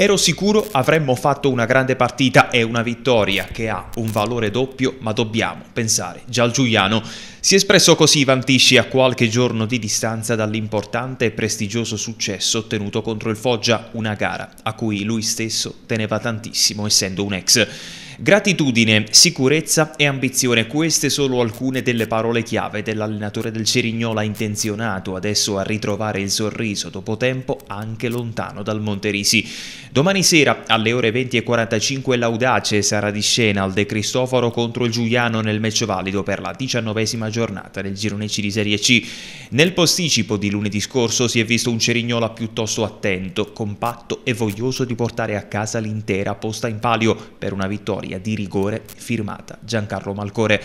Ero sicuro avremmo fatto una grande partita e una vittoria che ha un valore doppio, ma dobbiamo pensare già al Giuliano. Si è espresso così Vantisci a qualche giorno di distanza dall'importante e prestigioso successo ottenuto contro il Foggia, una gara a cui lui stesso teneva tantissimo essendo un ex. Gratitudine, sicurezza e ambizione, queste sono alcune delle parole chiave dell'allenatore del Cerignola intenzionato adesso a ritrovare il sorriso dopo tempo anche lontano dal Monterisi. Domani sera alle ore 20.45 l'Audace sarà di scena al De Cristoforo contro il Giuliano nel match valido per la diciannovesima giornata del girone C di Serie C. Nel posticipo di lunedì scorso si è visto un Cerignola piuttosto attento, compatto e voglioso di portare a casa l'intera posta in palio per una vittoria di rigore firmata Giancarlo Malcore.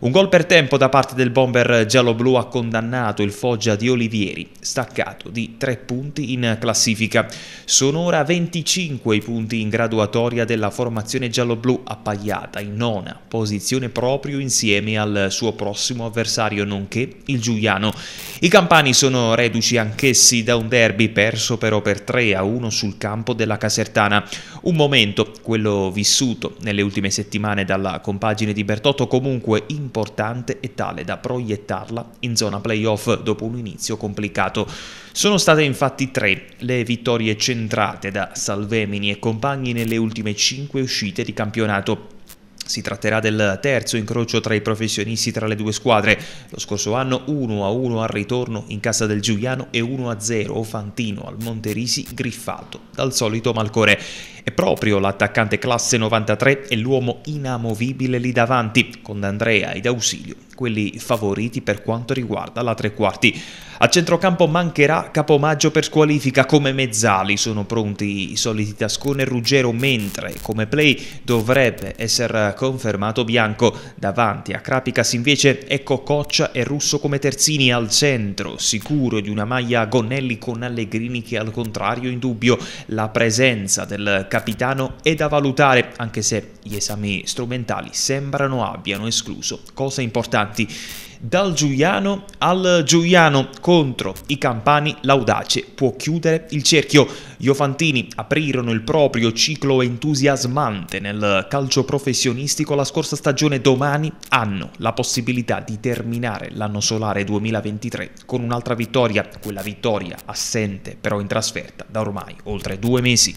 Un gol per tempo da parte del bomber giallo ha condannato il Foggia di Olivieri, staccato di tre punti in classifica. Sono ora 25 i punti in graduatoria della formazione giallo-blu appaiata in nona posizione proprio insieme al suo prossimo avversario nonché il Giuliano. I campani sono reduci anch'essi da un derby perso però per 3 a 1 sul campo della Casertana. Un momento, quello vissuto nelle ultime settimane dalla compagine di Bertotto, comunque in importante e tale da proiettarla in zona playoff dopo un inizio complicato. Sono state infatti tre le vittorie centrate da Salvemini e compagni nelle ultime cinque uscite di campionato. Si tratterà del terzo incrocio tra i professionisti tra le due squadre. Lo scorso anno 1-1 al ritorno in casa del Giuliano e 1-0 Fantino al Monterisi griffato dal solito Malcore. E proprio l'attaccante classe 93 è l'uomo inamovibile lì davanti, con D'Andrea ed Ausilio, quelli favoriti per quanto riguarda la tre quarti. A centrocampo mancherà Capomaggio per squalifica, come mezzali sono pronti i soliti Tascone e Ruggero, mentre come play dovrebbe essere confermato Bianco. Davanti a Crapicas invece ecco Coccia e Russo come terzini al centro, sicuro di una maglia Gonnelli con Allegrini che al contrario in dubbio la presenza del capomaggio capitano è da valutare, anche se gli esami strumentali sembrano abbiano escluso cose importanti. Dal Giuliano al Giuliano contro i Campani l'audace può chiudere il cerchio. Gli Ofantini aprirono il proprio ciclo entusiasmante nel calcio professionistico la scorsa stagione. Domani hanno la possibilità di terminare l'anno solare 2023 con un'altra vittoria, quella vittoria assente però in trasferta da ormai oltre due mesi.